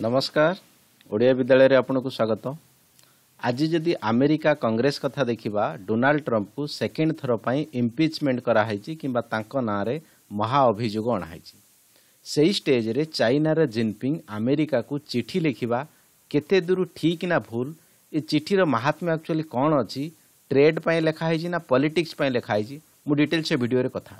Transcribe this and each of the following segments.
ନମସ୍କାର ଓଡ଼ିଆ ବିଦ୍ୟାଳୟରେ ଆପଣଙ୍କୁ ସ୍ୱାଗତ ଆଜି ଯଦି ଆମେରିକା କଂଗ୍ରେସ କଥା ଦେଖିବା ଡୋନାଲ୍ଡ ଟ୍ରମ୍ପଙ୍କୁ ସେକେଣ୍ଡ ଥର ପାଇଁ ଇମ୍ପିଚମେଣ୍ଟ କରାହୋଇଛି କିମ୍ବା ତାଙ୍କ ନାଁରେ ମହା ଅଭିଯୋଗ ଅଣାହୋଇଛି ସେହି ଷ୍ଟେଜ୍ରେ ଚାଇନାର ଜିନ୍ପିଙ୍ଗ୍ ଆମେରିକାକୁ ଚିଠି ଲେଖିବା କେତେ ଦୂର ଠିକ୍ ନା ଭୁଲ ଏ ଚିଠିର ମହାତ୍ମା ଆକ୍ଚୁଆଲି କ'ଣ ଅଛି ଟ୍ରେଡ୍ ପାଇଁ ଲେଖା ହେଇଛି ନା ପଲିଟିକ୍ସ ପାଇଁ ଲେଖା ହେଇଛି ମୁଁ ଡିଟେଲ୍ସ ଭିଡ଼ିଓରେ କଥା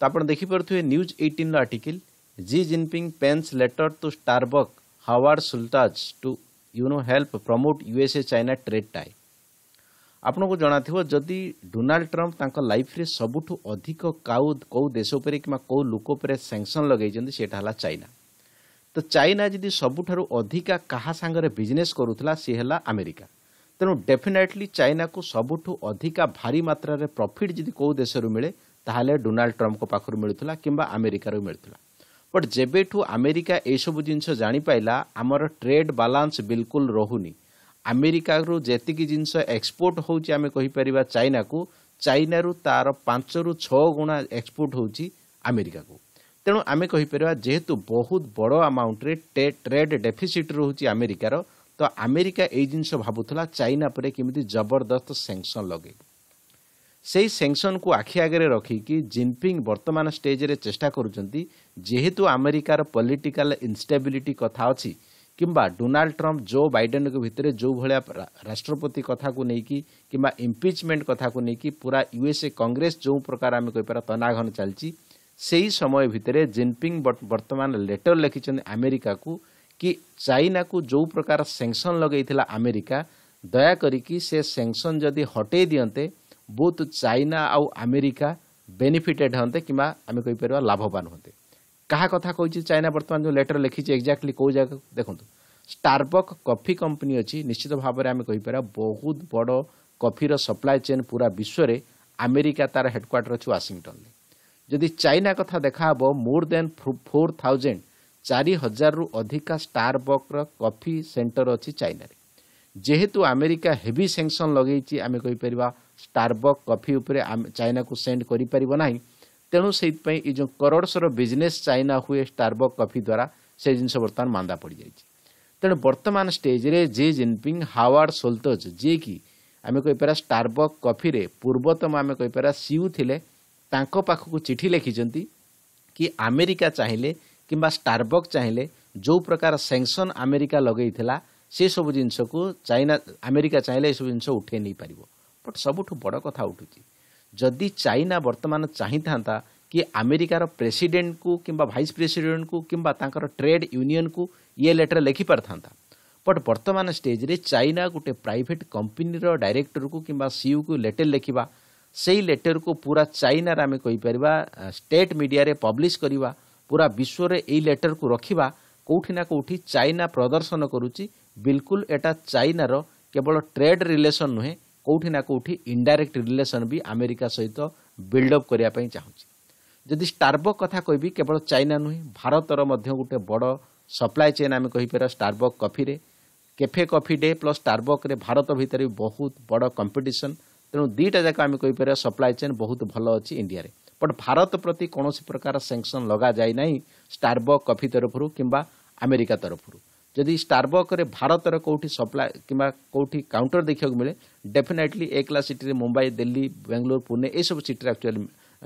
ତ ଆପଣ ଦେଖିପାରୁଥିବେ ନ୍ୟୁଜ୍ ଏଇଟିନ୍ର article Xi Jinping pens letter to Starbucks Howard Schultz to you know help promote USA China trade tie. ଆପଣଙ୍କୁ ଜଣାଥିବ ଯଦି ଡୋନାଲ୍ଡ ଟ୍ରମ୍ପ ତାଙ୍କ ଲାଇଫ୍ରେ ସବୁଠୁ ଅଧିକ କାଉ କେଉଁ ଦେଶ ଉପରେ କିମ୍ବା କେଉଁ ଲୋକ ଉପରେ ସାଙ୍କସନ୍ ଲଗାଇଛନ୍ତି ସେଇଟା ହେଲା ଚାଇନା ତ ଚାଇନା ଯଦି ସବୁଠାରୁ ଅଧିକା କାହା ସାଙ୍ଗରେ ବିଜନେସ୍ କରୁଥିଲା ସିଏ ହେଲା ଆମେରିକା ତେଣୁ ଡେଫିନେଟଲି ଚାଇନାକୁ ସବୁଠୁ ଅଧିକା ଭାରି ମାତ୍ରାରେ ପ୍ରଫିଟ୍ ଯଦି କେଉଁ ଦେଶରୁ ମିଳେ ତାହେଲେ ଡୋନାଲ୍ଡ ଟ୍ରମ୍ପଙ୍କ ପାଖରୁ ମିଳୁଥିଲା କିମ୍ବା ଆମେରିକାରୁ ମିଳୁଥିଲା ବଟ୍ ଯେବେଠୁ ଆମେରିକା ଏସବୁ ଜିନିଷ ଜାଣିପାରିଲା ଆମର ଟ୍ରେଡ୍ ବାଲାନ୍ସ ବିଲକୁଲ ରହୁନି ଆମେରିକାରୁ ଯେତିକି ଜିନିଷ ଏକ୍ସପୋର୍ଟ ହେଉଛି ଆମେ କହିପାରିବା ଚାଇନାକୁ ଚାଇନାରୁ ତା'ର ପାଞ୍ଚରୁ ଛଅ ଗୁଣା ଏକ୍ସପୋର୍ଟ ହେଉଛି ଆମେରିକାକୁ ତେଣୁ ଆମେ କହିପାରିବା ଯେହେତୁ ବହୁତ ବଡ଼ ଆମାଉଣ୍ଟରେ ଟ୍ରେଡ୍ ଡେଫିସିଟ୍ ରହୁଛି ଆମେରିକାର ତ ଆମେରିକା ଏଇ ଜିନିଷ ଭାବୁଥିଲା ଚାଇନା ପରେ କେମିତି ଜବରଦସ୍ତ ସେଙ୍କସନ୍ ଲଗେଇବ ସେହି ସେଙ୍କସନ୍କୁ ଆଖି ଆଗରେ ରଖିକି ଜିନ୍ପିଙ୍ଗ ବର୍ତ୍ତମାନ ଷ୍ଟେଜ୍ରେ ଚେଷ୍ଟା କରୁଛନ୍ତି ଯେହେତୁ ଆମେରିକାର ପଲିଟିକାଲ ଇନଷ୍ଟେବିଲିଟି କଥା ଅଛି କିମ୍ବା ଡୋନାଲ୍ଡ ଟ୍ରମ୍ପ ଜୋ ବାଇଡେନ୍ଙ୍କ ଭିତରେ ଯେଉଁଭଳିଆ ରାଷ୍ଟ୍ରପତି କଥାକୁ ନେଇକି କିମ୍ବା ଇମ୍ପିଚ୍ମେଣ୍ଟ କଥାକୁ ନେଇକି ପୁରା ୟୁଏସ୍ଏ କଂଗ୍ରେସ ଯେଉଁ ପ୍ରକାର ଆମେ କହିପାରିବା ତନାଘନ ଚାଲିଛି ସେହି ସମୟ ଭିତରେ ଜିନ୍ପିଙ୍ଗ ବର୍ତ୍ତମାନ ଲେଟର ଲେଖିଛନ୍ତି ଆମେରିକାକୁ କି ଚାଇନାକୁ ଯେଉଁ ପ୍ରକାର ସେଙ୍କସନ୍ ଲଗାଇଥିଲା ଆମେରିକା ଦୟାକରିକି ସେ ସେଙ୍କସନ୍ ଯଦି ହଟାଇ ଦିଅନ୍ତେ ବହୁତ ଚାଇନା ଆଉ ଆମେରିକା ବେନିଫିଟେଡ୍ ହୁଅନ୍ତେ କିମ୍ବା ଆମେ କହିପାରିବା ଲାଭବାନ ହୁଅନ୍ତେ କାହା କଥା କହିଛି ଚାଇନା ବର୍ତ୍ତମାନ ଯେଉଁ ଲେଟର୍ ଲେଖିଛି ଏକ୍ଜାକ୍ଟଲି କେଉଁ ଜାଗାକୁ ଦେଖନ୍ତୁ ଷ୍ଟାରବକ୍ କଫି କମ୍ପାନୀ ଅଛି ନିଶ୍ଚିତ ଭାବରେ ଆମେ କହିପାରିବା ବହୁତ ବଡ଼ କଫିର ସପ୍ଲାଏ ଚେନ୍ ପୁରା ବିଶ୍ୱରେ ଆମେରିକା ତାର ହେଡ଼କ୍ୱାର୍ଟର ଅଛି ୱାଶିଂଟନ୍ରେ ଯଦି ଚାଇନା କଥା ଦେଖାହେବ ମୋର୍ ଦେନ୍ ଫୋର୍ ଥାଉଜେଣ୍ଡ ଚାରି ହଜାରରୁ ଅଧିକା ଷ୍ଟାରବକ୍ର କଫି ସେଣ୍ଟର ଅଛି ଚାଇନାରେ ଯେହେତୁ ଆମେରିକା ହେଭି ସେଙ୍କସନ୍ ଲଗେଇଛି ଆମେ କହିପାରିବା ଷ୍ଟାରବକ୍ କଫି ଉପରେ ଆମେ ଚାଇନାକୁ ସେଣ୍ଡ କରିପାରିବ ନାହିଁ ତେଣୁ ସେଇଥିପାଇଁ ଏ ଯେଉଁ କରୋଡ଼ସର ବିଜନେସ୍ ଚାଇନା ହୁଏ ଷ୍ଟାରବକ୍ କଫି ଦ୍ୱାରା ସେ ଜିନିଷ ବର୍ତ୍ତମାନ ମାନ୍ଦା ପଡ଼ିଯାଇଛି ତେଣୁ ବର୍ତ୍ତମାନ ଷ୍ଟେଜ୍ରେ ଜି ଜିନପିଙ୍ଗ ହାୱାର୍ଡ଼ ସୋଲତୋଜ ଯିଏକି ଆମେ କହିପାରିବା ଷ୍ଟାରବକ୍ କଫିରେ ପୂର୍ବତମ ଆମେ କହିପାରିବା ସିୟୁ ଥିଲେ ତାଙ୍କ ପାଖକୁ ଚିଠି ଲେଖିଛନ୍ତି କି ଆମେରିକା ଚାହିଁଲେ କିମ୍ବା ଷ୍ଟାରବକ୍ ଚାହିଁଲେ ଯେଉଁ ପ୍ରକାର ସେଙ୍କସନ୍ ଆମେରିକା ଲଗେଇଥିଲା ସେସବୁ ଜିନିଷକୁ ଚାଇନା ଆମେରିକା ଚାହିଁଲେ ଏସବୁ ଜିନିଷ ଉଠେଇ ନେଇପାରିବ ବଟ୍ ସବୁଠୁ ବଡ଼ କଥା ଉଠୁଛି ଯଦି ଚାଇନା ବର୍ତ୍ତମାନ ଚାହିଁଥାନ୍ତା କି ଆମେରିକାର ପ୍ରେସିଡେଣ୍ଟକୁ କିମ୍ବା ଭାଇସ୍ ପ୍ରେସିଡେଣ୍ଟକୁ କିମ୍ବା ତାଙ୍କର ଟ୍ରେଡ୍ ୟୁନିୟନକୁ ଇଏ ଲେଟର୍ ଲେଖିପାରିଥାନ୍ତା ବଟ୍ ବର୍ତ୍ତମାନ ଷ୍ଟେଜ୍ରେ ଚାଇନା ଗୋଟେ ପ୍ରାଇଭେଟ୍ କମ୍ପାନୀର ଡାଇରେକ୍ଟରକୁ କିମ୍ବା ସିଇଓକୁ ଲେଟର୍ ଲେଖିବା ସେଇ ଲେଟର୍କୁ ପୁରା ଚାଇନାରେ ଆମେ କହିପାରିବା ଷ୍ଟେଟ୍ ମିଡ଼ିଆରେ ପବ୍ଲିଶ କରିବା ପୁରା ବିଶ୍ୱରେ ଏଇ ଲେଟର୍କୁ ରଖିବା କେଉଁଠି ନା କେଉଁଠି ଚାଇନା ପ୍ରଦର୍ଶନ କରୁଛି ବିଲକୁଲ ଏଇଟା ଚାଇନାର କେବଳ ଟ୍ରେଡ୍ ରିଲେସନ୍ ନୁହେଁ କେଉଁଠି ନା କେଉଁଠି ଇଣ୍ଡାଇରେକ୍ଟ ରିଲେସନ୍ ବି ଆମେରିକା ସହିତ ବିଲ୍ଡଅପ୍ କରିବା ପାଇଁ ଚାହୁଁଛି ଯଦି ଷ୍ଟାରବକ୍ କଥା କହିବି କେବଳ ଚାଇନା ନୁହେଁ ଭାରତର ମଧ୍ୟ ଗୋଟେ ବଡ଼ ସପ୍ଲାଇ ଚେନ୍ ଆମେ କହିପାରିବା ଷ୍ଟାରବକ୍ କଫିରେ କେଫେ କଫି ଡେ ପ୍ଲସ୍ ଷ୍ଟାରବକ୍ରେ ଭାରତ ଭିତରେ ବହୁତ ବଡ଼ କମ୍ପିଟିସନ୍ ତେଣୁ ଦୁଇଟା ଯାକ ଆମେ କହିପାରିବା ସପ୍ଲାଇ ଚେନ୍ ବହୁତ ଭଲ ଅଛି ଇଣ୍ଡିଆରେ ବଟ୍ ଭାରତ ପ୍ରତି କୌଣସି ପ୍ରକାର ସେଙ୍କସନ୍ ଲଗାଯାଇ ନାହିଁ ଷ୍ଟାରବକ୍ କଫି ତରଫରୁ କିମ୍ବା ଆମେରିକା ତରଫରୁ ଯଦି ଷ୍ଟାରବକ୍ରେ ଭାରତର କେଉଁଠି ସପ୍ଲାଏ କିମ୍ବା କେଉଁଠି କାଉଣ୍ଟର ଦେଖିବାକୁ ମିଳେ ଡେଫିନେଟଲି ଏ କ୍ଲାସ୍ ସିଟିରେ ମୁମ୍ବାଇ ଦିଲ୍ଲୀ ବେଙ୍ଗଲୋର ପୁନେ ଏସବୁ ସିଟିରେ ଆକ୍ଚୁଆଲି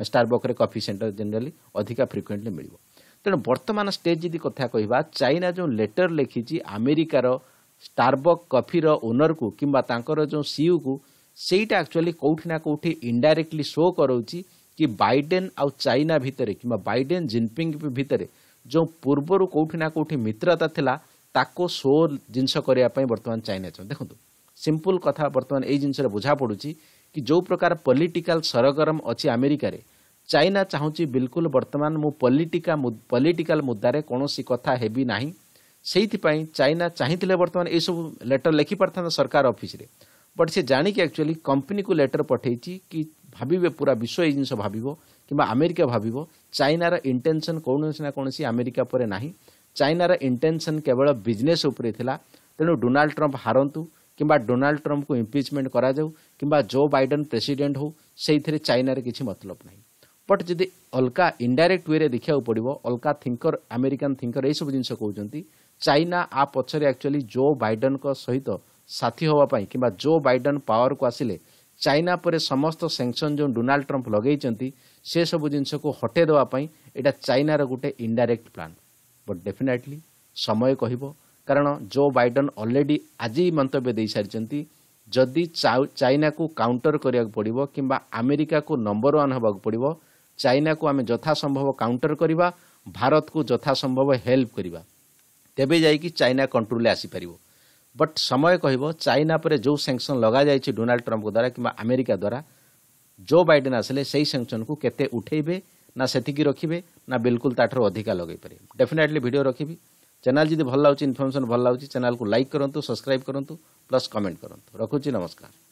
ଷ୍ଟାରବକ୍ରେ କଫି ସେଣ୍ଟର ଜେନେରାଲି ଅଧିକା ଫ୍ରିକୁଏଣ୍ଟଲି ମିଳିବ ତେଣୁ ବର୍ତ୍ତମାନ ଷ୍ଟେଜ୍ ଯଦି କଥା କହିବା ଚାଇନା ଯେଉଁ ଲେଟର ଲେଖିଛି ଆମେରିକାର ଷ୍ଟାରବକ୍ କଫିର ଓନରକୁ କିମ୍ବା ତାଙ୍କର ଯେଉଁ ସିଇଓକୁ ସେଇଟା ଆକ୍ଚୁଆଲି କେଉଁଠି ନା କେଉଁଠି ଇଣ୍ଡାଇରେକ୍ଟଲି ଶୋ କରାଉଛି କି ବାଇଡେନ୍ ଆଉ ଚାଇନା ଭିତରେ କିମ୍ବା ବାଇଡେନ୍ ଜିନ୍ପିଙ୍ଗ ଭିତରେ ଯେଉଁ ପୂର୍ବରୁ କେଉଁଠି ନା କେଉଁଠି ମିତ୍ରତା ଥିଲା ताको सो जिनस बर्तमान चाइना देखो तो, सिंपल कथा बर्तमान ये जिनसे बुझा पड़ी कि जो प्रकार पॉलिटिकल सरगरम अच्छी आमेरिकार चाइना चाहूँगी बिल्कुल बर्तमान मु पॉलिटिका पॉलिटिकल मुद्दा कौन सी कथा है ना से चाइना चाहते बर्तमान यू लेटर लिखि पार सरकार अफिश्रे बट से जाणी की आकचुअली कंपनी को लेटर पठे कि भावे पूरा विश्व ये जिन भाव कि आमेरिका भाव चाइनार इंटेनसन कौन सी ना कौन सी आमेरिका पर नहीं ଚାଇନାର ଇଣ୍ଟେନସନ୍ କେବଳ ବିଜନେସ୍ ଉପରେ ଥିଲା ତେଣୁ ଡୋନାଲ୍ଡ ଟ୍ରମ୍ପ ହାରନ୍ତୁ କିମ୍ବା ଡୋନାଲ୍ଡ ଟ୍ରମ୍ପକୁ ଇମ୍ପିଚମେଣ୍ଟ କରାଯାଉ କିମ୍ବା ଜୋ ବାଇଡେନ୍ ପ୍ରେସିଡେଣ୍ଟ ହେଉ ସେଇଥିରେ ଚାଇନାର କିଛି ମତଲବ ନାହିଁ ବଟ୍ ଯଦି ଅଲଗା ଇଣ୍ଡାଇରେକ୍ଟ ୱେରେ ଦେଖିବାକୁ ପଡ଼ିବ ଅଲଗା ଥିଙ୍କର ଆମେରିକାନ୍ ଥିଙ୍କର ଏଇସବୁ ଜିନିଷ କହୁଛନ୍ତି ଚାଇନା ଆ ପଛରେ ଆକ୍ଚୁଆଲି ଜୋ ବାଇଡେନ୍ଙ୍କ ସହିତ ସାଥୀ ହେବା ପାଇଁ କିମ୍ବା ଜୋ ବାଇଡେନ୍ ପାୱାରକୁ ଆସିଲେ ଚାଇନା ପରେ ସମସ୍ତ ସେଙ୍କସନ୍ ଯେଉଁ ଡୋନାଲ୍ଡ ଟ୍ରମ୍ପ ଲଗାଇଛନ୍ତି ସେସବୁ ଜିନିଷକୁ ହଟେଇ ଦେବା ପାଇଁ ଏଇଟା ଚାଇନାର ଗୋଟେ ଇଣ୍ଡାଇରେକ୍ଟ ପ୍ଲାନ୍ ବଟ୍ ଡେଫିନେଟ୍ଲି ସମୟ କହିବ କାରଣ ଜୋ ବାଇଡେନ୍ ଅଲରେଡି ଆଜି ମନ୍ତବ୍ୟ ଦେଇସାରିଛନ୍ତି ଯଦି ଚାଇନାକୁ କାଉଣ୍ଟର କରିବାକୁ ପଡ଼ିବ କିମ୍ବା ଆମେରିକାକୁ ନମ୍ବର ୱାନ୍ ହେବାକୁ ପଡ଼ିବ ଚାଇନାକୁ ଆମେ ଯଥାସମ୍ଭବ କାଉଣ୍ଟର କରିବା ଭାରତକୁ ଯଥାସମ୍ଭବ ହେଲ୍ପ କରିବା ତେବେ ଯାଇକି ଚାଇନା କଣ୍ଟ୍ରୋଲରେ ଆସିପାରିବ ବଟ୍ ସମୟ କହିବ ଚାଇନା ପରେ ଯେଉଁ ସାଂସନ୍ ଲଗାଯାଇଛି ଡୋନାଲ୍ଡ ଟ୍ରମ୍ପଙ୍କ ଦ୍ୱାରା କିମ୍ବା ଆମେରିକା ଦ୍ୱାରା ଜୋ ବାଇଡେନ୍ ଆସିଲେ ସେହି ସେଙ୍କସନ୍କୁ କେତେ ଉଠାଇବେ ନା ସେତିକି ରଖିବେ ନା ବିଲକୁଲ ତାଠାରୁ ଅଧିକା ଲଗାଇ ପାରିବେ ଡେଫିନେଟଲି ଭିଡ଼ିଓ ରଖିବି ଚ୍ୟାନେଲ୍ ଯଦି ଭଲ ଲାଗୁଛି ଇନଫର୍ମେସନ୍ ଭଲ ଲାଗୁଛି ଚ୍ୟାନେଲ୍କୁ ଲାଇକ୍ କରନ୍ତୁ ସବସ୍କ୍ରାଇବ୍ କରନ୍ତୁ ପ୍ଲସ୍ କମେଣ୍ଟ କରନ୍ତୁ ରଖୁଛି ନମସ୍କାର